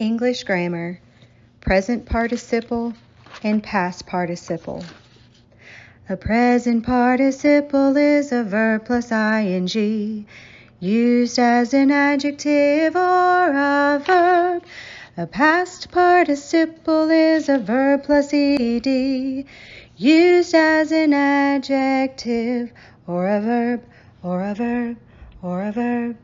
English grammar, present participle, and past participle. A present participle is a verb plus ing, used as an adjective or a verb. A past participle is a verb plus ed, used as an adjective or a verb, or a verb, or a verb.